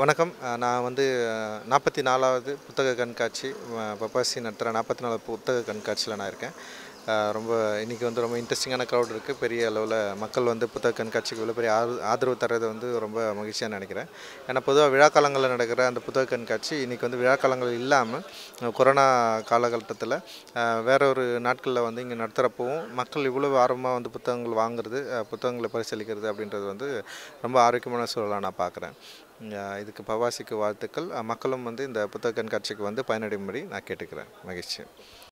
வணக்கம் நான் வந்து நாற்பத்தி நாலாவது புத்தக கண்காட்சி பப்பாசி நடத்துகிற நாற்பத்தி நாலாவது புத்தக கண்காட்சியில் நான் இருக்கேன் ரொம்ப இன்றைக்கி வந்து ரொம்ப இன்ட்ரெஸ்டிங்கான க்ரௌட் இருக்குது பெரிய அளவில் மக்கள் வந்து புத்தக கண்காட்சிக்கு இவ்வளோ பெரிய ஆதரவு தர்றது வந்து ரொம்ப மகிழ்ச்சியாக நினைக்கிறேன் ஏன்னா பொதுவாக விழா காலங்களில் நடக்கிற அந்த புத்தக கண்காட்சி இன்றைக்கி வந்து விழா காலங்கள் இல்லாமல் கொரோனா காலகட்டத்தில் வேற ஒரு நாட்களில் வந்து இங்கே நடத்துகிறப்பவும் மக்கள் இவ்வளோ ஆர்வமாக வந்து புத்தகங்கள் வாங்குறது புத்தகங்களை பரிசீலிக்கிறது அப்படின்றது வந்து ரொம்ப ஆரோக்கியமான சூழலாக நான் பார்க்குறேன் இதுக்கு பவாசிக்கு வாழ்த்துக்கள் மக்களும் வந்து இந்த புத்தக கண்காட்சிக்கு வந்து பயனடையும்படி நான் கேட்டுக்கிறேன் மகிழ்ச்சி